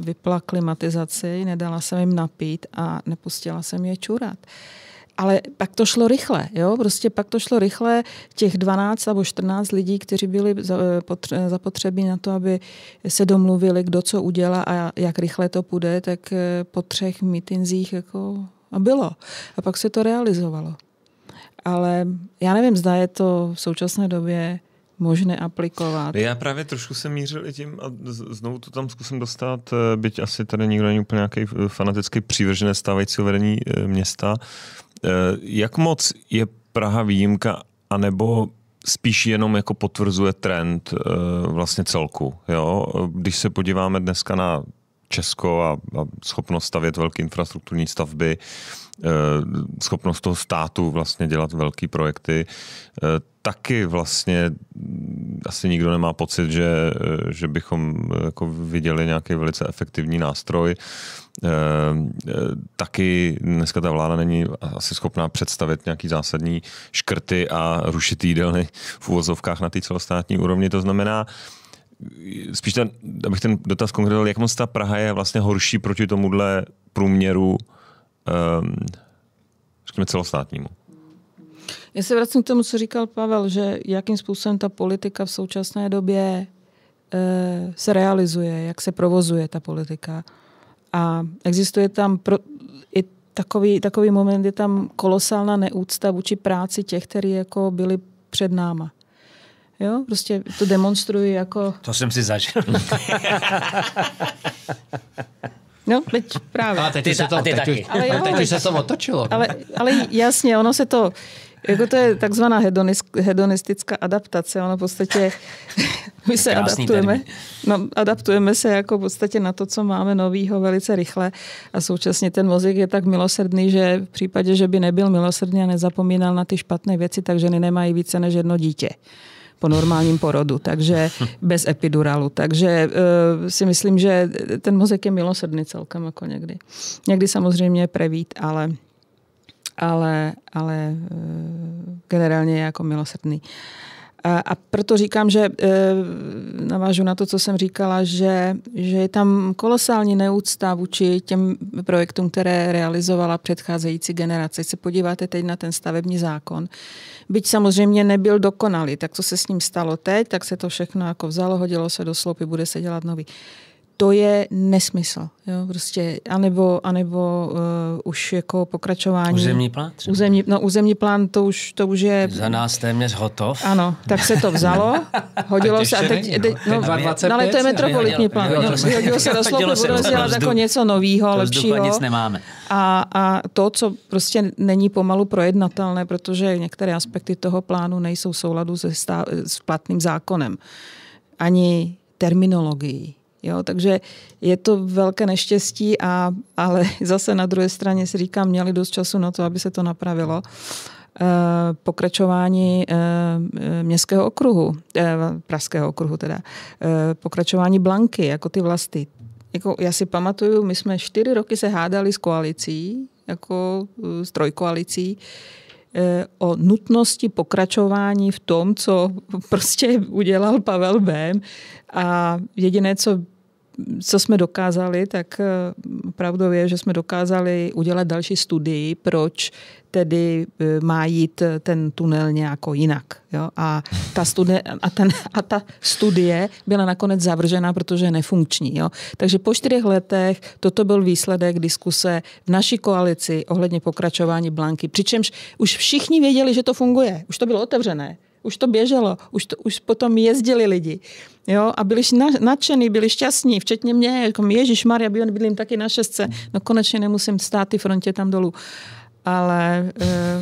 vypla klimatizaci, nedala jsem jim napít a nepustila jsem je čurat. Uh, ale pak to šlo rychle, jo, prostě pak to šlo rychle, těch 12 nebo 14 lidí, kteří byli eh, zapotřebí na to, aby se domluvili, kdo co udělá a jak rychle to půjde, tak eh, po třech mítinzích jako a bylo. A pak se to realizovalo. Ale já nevím, zda je to v současné době možné aplikovat. Já právě trošku jsem mířil i tím a znovu to tam zkusím dostat, eh, byť asi tady nikdo není úplně nějaký fanatický přívržené stávajícího vedení města, Eh, jak moc je Praha výjimka, anebo spíš jenom jako potvrzuje trend eh, vlastně celku? Jo? Když se podíváme dneska na Česko a, a schopnost stavět velké infrastrukturní stavby, Eh, schopnost toho státu vlastně dělat velký projekty, eh, taky vlastně asi nikdo nemá pocit, že, eh, že bychom jako viděli nějaký velice efektivní nástroj. taky dneska ta vláda není asi schopná představit nějaký zásadní škrty a rušit jídelny v úvozovkách na té celostátní úrovni. To znamená, spíš ten, abych ten dotaz konkrétoval, jak moc ta Praha je vlastně horší proti tomuhle průměru Ehm, řekněme, celostátnímu. Já se vracím k tomu, co říkal Pavel, že jakým způsobem ta politika v současné době eh, se realizuje, jak se provozuje ta politika. A existuje tam pro, i takový, takový moment, kdy tam kolosálna neúcta vůči práci těch, kteří jako byli před náma. Jo, prostě to demonstruji jako... To jsem si zažil. No, teď právě. A teď ty se to, a ty teď, taky. Ale teď už se to otočilo. Ale, ale jasně, ono se to, jako to je takzvaná hedonistická adaptace, ono v podstatě, my se adaptujeme, no, adaptujeme se jako v podstatě na to, co máme novýho velice rychle a současně ten mozek je tak milosrdný, že v případě, že by nebyl milosrdný a nezapomínal na ty špatné věci, takže ženy nemají více než jedno dítě po normálním porodu, takže bez epiduralu. Takže uh, si myslím, že ten mozek je milosrdný celkem jako někdy. Někdy samozřejmě prevít, ale ale, ale uh, generálně je jako milosrdný. Uh, a, a proto říkám, že e, navážu na to, co jsem říkala, že, že je tam kolosální neúcta vůči těm projektům, které realizovala předcházející generace. Když se podíváte teď na ten stavební zákon, byť samozřejmě nebyl dokonalý, tak co se s ním stalo teď, tak se to všechno jako vzalo, hodilo se do sloupy, bude se dělat nový to je nesmysl. Jo, prostě, anebo, anebo uh, už jako pokračování. Územní plán? Třeba. Územní, no, územní plán to už, to už je... Za nás téměř hotov. Ano, tak se to vzalo, hodilo a se a teď... Není, no. teď no, no, 25, no, ale to je metropolitní plán. Jo, no, hodilo se do sloupu, budeme dělat jako něco nového, lepšího. nic nemáme. A, a to, co prostě není pomalu projednatelné, protože některé aspekty toho plánu nejsou v souladu se stá, s platným zákonem. Ani terminologií Jo, takže je to velké neštěstí, a, ale zase na druhé straně si říkám, měli dost času na to, aby se to napravilo. E, pokračování e, městského okruhu, e, pražského okruhu teda, pokračování Blanky, jako ty vlasty. Jako, já si pamatuju, my jsme čtyři roky se hádali s koalicí, jako s trojkoalicí, o nutnosti pokračování v tom, co prostě udělal Pavel Bém. A jediné, co co jsme dokázali, tak eh, pravdou je, že jsme dokázali udělat další studii, proč tedy eh, má jít eh, ten tunel nějako jinak. Jo? A, ta studie, a, ten, a ta studie byla nakonec zavržena, protože je nefunkční. Jo? Takže po čtyřech letech toto byl výsledek diskuse v naší koalici ohledně pokračování Blanky, přičemž už všichni věděli, že to funguje. Už to bylo otevřené už to běželo, už, to, už potom jezdili lidi. Jo, a byli nadšený, byli šťastní, včetně mě, jako Ježíš Maria, jim taky na šestce, no konečně nemusím stát ty frontě tam dolů ale e,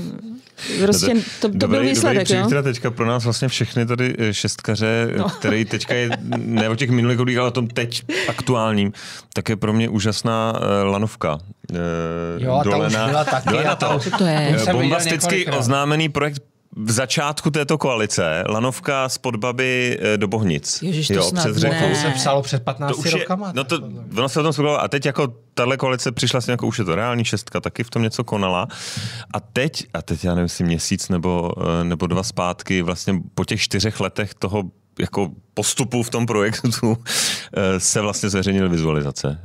prostě no to, to dobrý, byl výsledek. Dobrý příklad teďka pro nás vlastně všechny tady eh, šestkaře, no. který teďka je, ne o těch minulých hodích, ale o tom teď aktuálním, tak je pro mě úžasná eh, lanovka. E, jo, dolena, ta už byla taky. Dolena to, to je. Bombastický oznámený projekt v začátku této koalice lanovka z podbaby eh, do Bohnic. Ježiš, to jo, snad přes řeku. Ne. se psalo před 15 to už je, rokama. No to, ono se o tom A teď jako tahle koalice přišla s nějakou, už je to reální šestka, taky v tom něco konala. A teď, a teď já nevím, si měsíc nebo, eh, nebo dva zpátky, vlastně po těch čtyřech letech toho jako postupu v tom projektu eh, se vlastně zveřejnily vizualizace.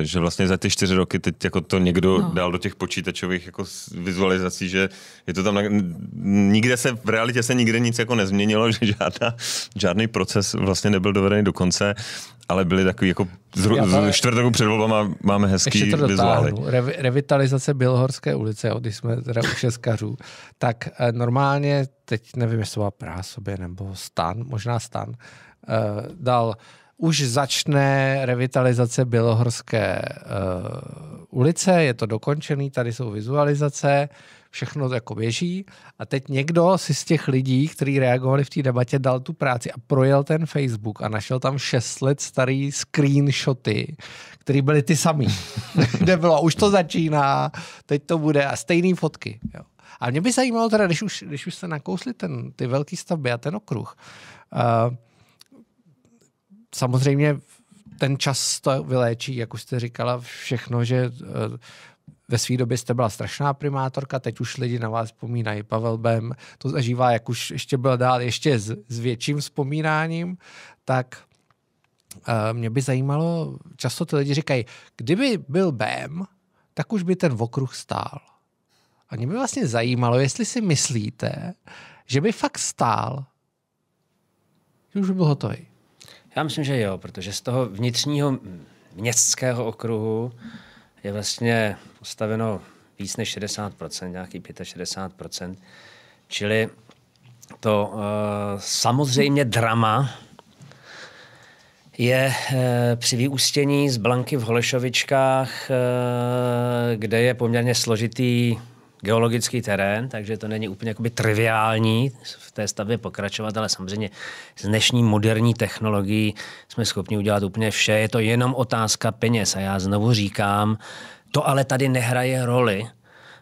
Eh, že vlastně za ty čtyři roky teď jako to někdo no. dal do těch počítačových jako vizualizací, že je to tam na, nikde se, v realitě se nikde nic jako nezměnilo, že žádná, žádný proces vlastně nebyl dovedený do konce, ale byly takový jako zru, Já, čtvrt před volbama máme hezký ještě to vizuály. Re, revitalizace Bělohorské ulice, když jsme teda u šeskařů, tak eh, normálně, teď nevím, jestli byla Praha sobě nebo stan, možná stan, Eh, dal už začne revitalizace Bělohorské uh, ulice, je to dokončený, tady jsou vizualizace, všechno jako běží a teď někdo si z těch lidí, kteří reagovali v té debatě, dal tu práci a projel ten Facebook a našel tam 6 let starý screenshoty, které byly ty samý, kde bylo, už to začíná, teď to bude a stejné fotky. Jo. A mě by zajímalo teda, když už, když už se nakousli ten, ty velký stavby a ten okruh, uh, samozřejmě ten čas to vyléčí, jak už jste říkala, všechno, že eh, ve své době jste byla strašná primátorka, teď už lidi na vás vzpomínají. Pavel Bem to zažívá, jak už ještě byl dál, ještě s, s větším vzpomínáním, tak uh, mě by zajímalo, často ty lidi říkají, kdyby byl Bem, tak už by ten okruh stál. A mě by vlastně zajímalo, jestli si myslíte, že by fakt stál, že už by byl hotový. Já myslím, že jo, protože z toho vnitřního městského okruhu je vlastně postaveno víc než 60%, nějaký 65%. Čili to uh, samozřejmě drama je uh, při vyústění z Blanky v Holešovičkách, uh, kde je poměrně složitý geologický terén, takže to není úplně jakoby triviální v té stavbě pokračovat, ale samozřejmě s dnešní moderní technologií jsme schopni udělat úplně vše. Je to jenom otázka peněz a já znovu říkám, to ale tady nehraje roli,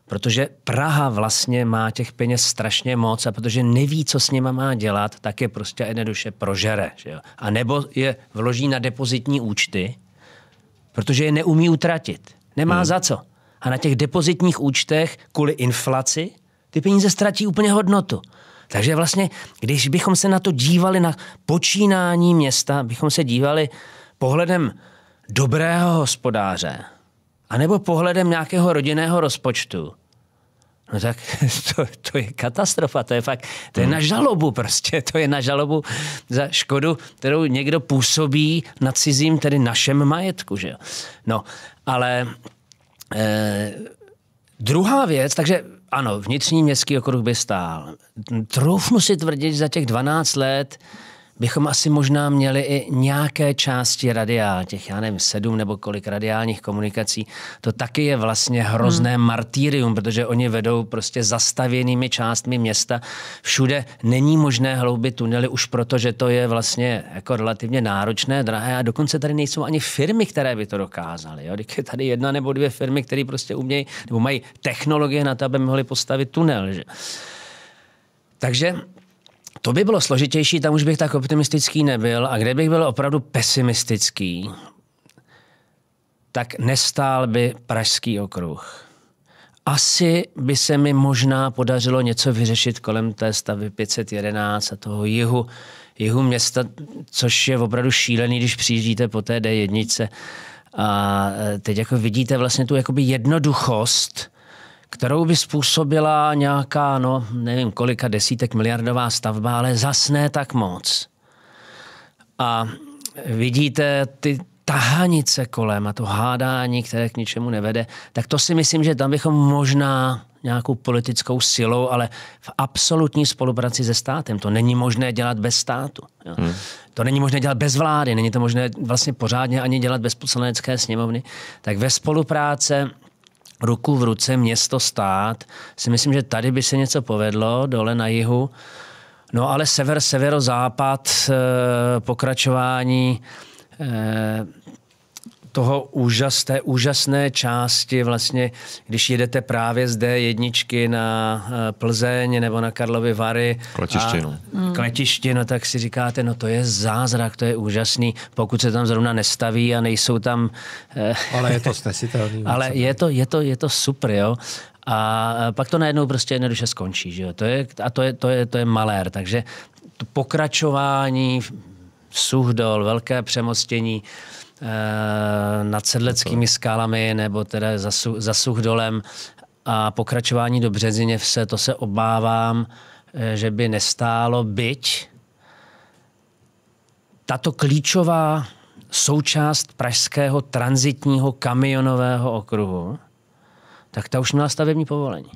protože Praha vlastně má těch peněz strašně moc a protože neví, co s nima má dělat, tak je prostě jednoduše prožere. Že jo? A nebo je vloží na depozitní účty, protože je neumí utratit. Nemá hmm. za co a na těch depozitních účtech kvůli inflaci ty peníze ztratí úplně hodnotu. Takže vlastně, když bychom se na to dívali, na počínání města, bychom se dívali pohledem dobrého hospodáře, anebo pohledem nějakého rodinného rozpočtu, No tak to, to je katastrofa, to je fakt, to je hmm. na žalobu prostě, to je na žalobu za škodu, kterou někdo působí na cizím, tedy našem majetku, že jo. No, ale Eh, druhá věc, takže ano, vnitřní městský okruh by stál. Troufnu si tvrdit, že za těch 12 let bychom asi možná měli i nějaké části radia, těch já nevím, sedm nebo kolik radiálních komunikací. To taky je vlastně hrozné hmm. martýrium, protože oni vedou prostě zastavěnými částmi města. Všude není možné hloubit tunely už proto, že to je vlastně jako relativně náročné, drahé a dokonce tady nejsou ani firmy, které by to dokázaly. Jo? je tady jedna nebo dvě firmy, které prostě umějí nebo mají technologie na to, aby mohli postavit tunel. Že? Takže to by bylo složitější, tam už bych tak optimistický nebyl. A kde bych byl opravdu pesimistický, tak nestál by Pražský okruh. Asi by se mi možná podařilo něco vyřešit kolem té stavy 511 a toho jihu, jihu města, což je opravdu šílený, když přijíždíte po té D1. A e, teď jako vidíte vlastně tu jakoby jednoduchost kterou by způsobila nějaká, no nevím kolika desítek miliardová stavba, ale zasné tak moc. A vidíte ty tahanice kolem a to hádání, které k ničemu nevede, tak to si myslím, že tam bychom možná nějakou politickou silou, ale v absolutní spolupráci se státem. To není možné dělat bez státu. Jo. Hmm. To není možné dělat bez vlády, není to možné vlastně pořádně ani dělat bez poslanecké sněmovny. Tak ve spolupráce ruku v ruce město stát, si myslím, že tady by se něco povedlo, dole na jihu. No ale sever, severozápad, eh, pokračování, eh, toho úžas, té úžasné části vlastně, když jedete právě zde jedničky na eh, Plzeň nebo na Karlovy Vary. Kletištinu. A no. kletištinu, no, tak si říkáte, no to je zázrak, to je úžasný, pokud se tam zrovna nestaví a nejsou tam... Eh, ale je to snesitelný. No, ale je to, je, to, je to super, jo. A eh, pak to najednou prostě jednoduše skončí, že jo. To je, a to je, to, je, to je malér, takže to pokračování Suhdol, velké přemostění, Eh, nad Sedleckými jako- skálami nebo teda za, za Suchdolem a pokračování do Březiněvse, to se obávám, eh, že by nestálo, byť tato klíčová součást pražského transitního kamionového okruhu, tak ta už měla stavební povolení.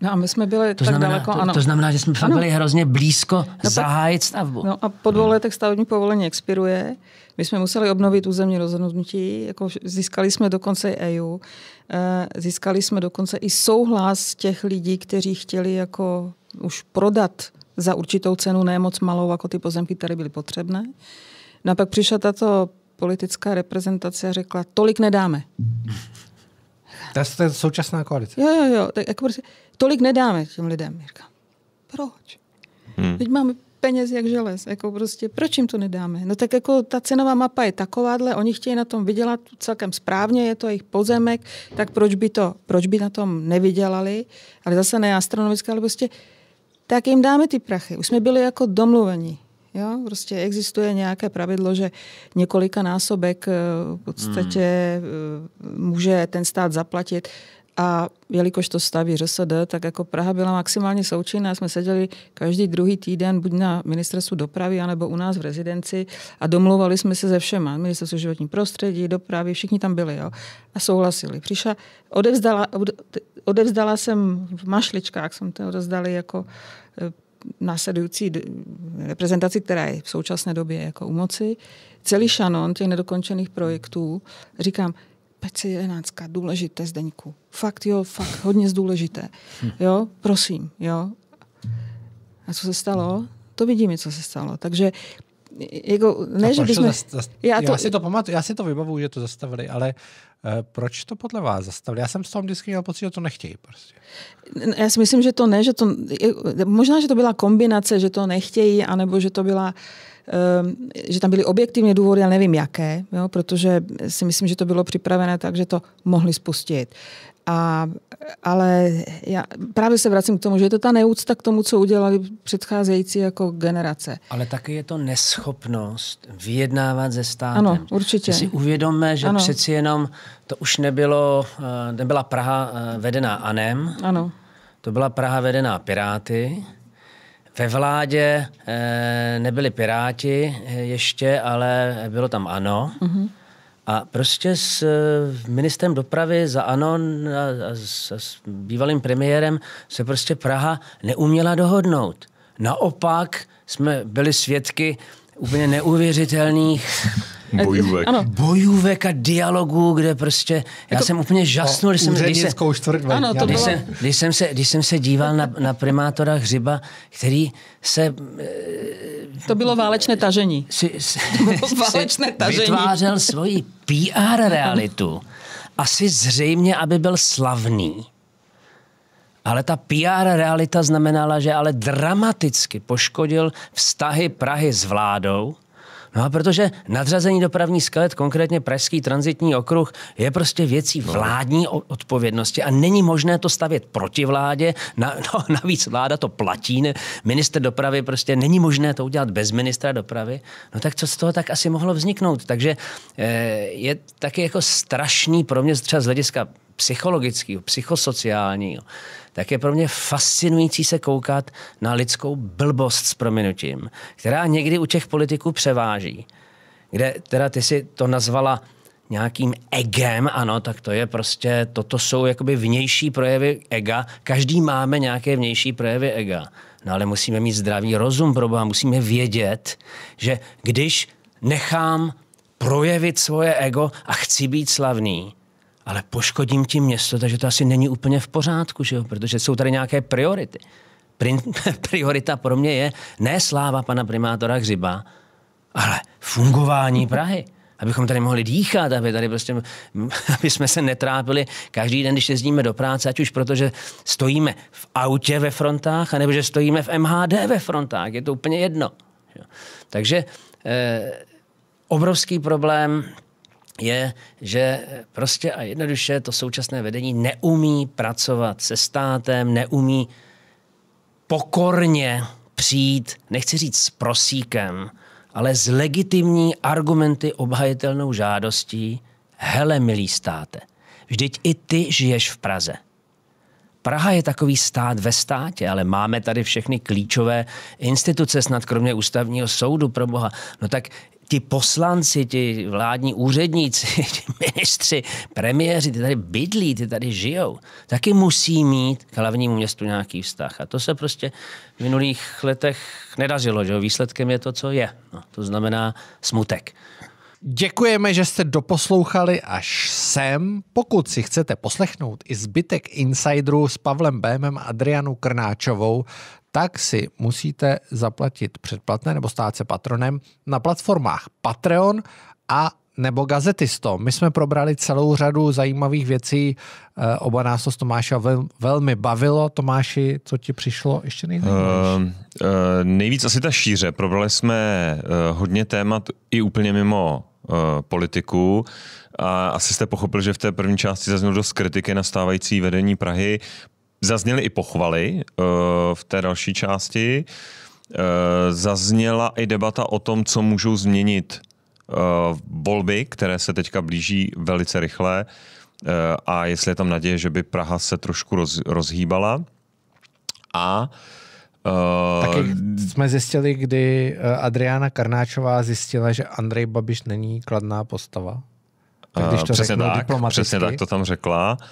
No a my jsme byli to tak znamená, daleko, to, ano. To znamená, že jsme ano. byli hrozně blízko no zahájit stavbu. No a po dvou letech stavební povolení expiruje. My jsme museli obnovit územní rozhodnutí, jako získali jsme dokonce i EU, eh, získali jsme dokonce i souhlas těch lidí, kteří chtěli jako už prodat za určitou cenu, ne moc malou, jako ty pozemky, které byly potřebné. No a pak přišla tato politická reprezentace a řekla, tolik nedáme. Ta je současná koalice. Jo, jo, jo. Tak jako prostě, tolik nedáme těm lidem. Říkám, proč? Hmm. Teď máme peněz jak želez. Jako prostě, proč jim to nedáme? No tak jako ta cenová mapa je takováhle, oni chtějí na tom vydělat celkem správně, je to jejich pozemek, tak proč by to, proč by na tom nevydělali? Ale zase ne astronomické, ale prostě tak jim dáme ty prachy. Už jsme byli jako domluveni. Jo, prostě existuje nějaké pravidlo, že několika násobek eh, v podstatě hmm. Eh, může ten stát zaplatit. A jelikož to staví ŘSD, tak jako Praha byla maximálně součinná, jsme seděli každý druhý týden buď na ministerstvu dopravy, anebo u nás v rezidenci a domluvali jsme se se všema. Ministerstvo životní prostředí, dopravy, všichni tam byli jo, a souhlasili. Přišla, odevzdala, odevzdala jsem v mašličkách, jsem to rozdali jako eh, následující reprezentaci, která je v současné době jako u moci, celý šanon těch nedokončených projektů, říkám, PC 11, důležité Zdeňku. Fakt jo, fakt hodně důležité. Hm. Jo, prosím, jo. A co se stalo? To vidíme, co se stalo. Takže jako, ne, že bychom... To zast, zast, já, to... já si to pamatuju, já si to vybavuju, že to zastavili, ale uh, proč to podle vás zastavili? Já jsem s tom vždycky měl pocit, že to nechtějí prostě. Já si myslím, že to ne, že to... Možná, že to byla kombinace, že to nechtějí, anebo že to byla ehm, že tam byly objektivně důvody, já nevím jaké, jo, protože si myslím, že to bylo připravené tak, že to mohli spustit. A, ale já právě se vracím k tomu, že je to ta neúcta k tomu, co udělali předcházející jako generace. Ale taky je to neschopnost vyjednávat ze státem. Ano, určitě. Si uvědomme, že ano. přeci jenom to už nebylo, eh, nebyla Praha eh, vedená ANEM, ano. to byla Praha vedená Piráty. Ve vládě eh, nebyli Piráti ještě, ale bylo tam ANO. Uh-huh. A prostě s eh, ministrem dopravy za Anon a, a, s, a s bývalým premiérem se prostě Praha neuměla dohodnout. Naopak jsme byli svědky úplně neuvěřitelných Bojůvek. Ano. Bojůvek a dialogů, kde prostě, já jako, jsem úplně žasnul, když jsem, když, jsem, ano, to když, jsem, když, jsem se, když jsem se díval na, na primátora Hřiba, který se... Eh, to bylo válečné tažení. Si, si, válečné tažení. Vytvářel svoji PR realitu. Asi zřejmě, aby byl slavný. Ale ta PR realita znamenala, že ale dramaticky poškodil vztahy Prahy s vládou, No a protože nadřazení dopravní skelet, konkrétně Pražský transitní okruh, je prostě věcí no. vládní odpovědnosti a není možné to stavět proti vládě. Na, no, navíc vláda to platí, ne, minister dopravy prostě není možné to udělat bez ministra dopravy. No tak co z toho tak asi mohlo vzniknout? Takže eh, je taky jako strašný pro mě třeba z hlediska psychologického, psychosociálního, tak je pro mě fascinující se koukat na lidskou blbost s prominutím, která někdy u těch politiků převáží. Kde teda ty si to nazvala nějakým egem, ano, tak to je prostě, toto jsou jakoby vnější projevy ega. Každý máme nějaké vnější projevy ega. No ale musíme mít zdravý rozum pro Boha, musíme vědět, že když nechám projevit svoje ego a chci být slavný, ale poškodím tím město, takže to asi není úplně v pořádku, že jo? protože jsou tady nějaké priority. Priorita pro mě je ne sláva pana primátora Hřiba, ale fungování Prahy abychom tady mohli dýchat, aby tady prostě, aby jsme se netrápili každý den, když jezdíme do práce, ať už protože stojíme v autě ve frontách, anebo že stojíme v MHD ve frontách, je to úplně jedno. Takže eh, obrovský problém je, že prostě a jednoduše to současné vedení neumí pracovat se státem, neumí pokorně přijít, nechci říct s prosíkem, ale s legitimní argumenty obhajitelnou žádostí, hele milý státe, vždyť i ty žiješ v Praze. Praha je takový stát ve státě, ale máme tady všechny klíčové instituce, snad kromě ústavního soudu, pro boha. No tak ti poslanci, ti vládní úředníci, ti ministři, premiéři, ty tady bydlí, ty tady žijou, taky musí mít k hlavnímu městu nějaký vztah. A to se prostě v minulých letech nedařilo. Že? Výsledkem je to, co je. No, to znamená smutek. Děkujeme, že jste doposlouchali až sem. Pokud si chcete poslechnout i zbytek Insiderů s Pavlem Bémem a Adrianou Krnáčovou, tak si musíte zaplatit předplatné nebo stát se patronem na platformách Patreon a nebo Gazetisto. My jsme probrali celou řadu zajímavých věcí. Eh, oba nás to s Tomáša velmi bavilo. Tomáši, co ti přišlo ještě nejzajímavější? Uh, uh, nejvíc asi ta šíře. Probrali jsme uh, hodně témat i úplně mimo uh, politiku. A asi jste pochopil, že v té první části zaznělo dost kritiky na stávající vedení Prahy. Zazněly i pochvaly eh, v té další části. Eh, zazněla i debata o tom, co můžou změnit eh, volby, které se teďka blíží velice rychle a jestli je tam naděje, že by Praha se trošku roz, rozhýbala. A Uh, Taky jsme zjistili, kdy Adriana Karnáčová zjistila, že Andrej Babiš není kladná postava. Tak když to uh, přesně, tak, přesně tak to tam řekla. Uh,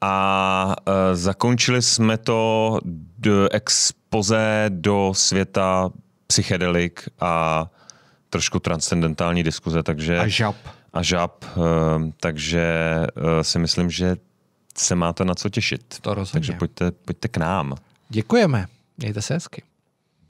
a e, zakončili jsme to do expoze do světa psychedelik a trošku transcendentální diskuze, takže... A žab. A žab, e, takže e, si myslím, že se máte na co těšit. To rozhodně. Takže pojďte, pojďte k nám. Děkujeme. Mějte se hezky.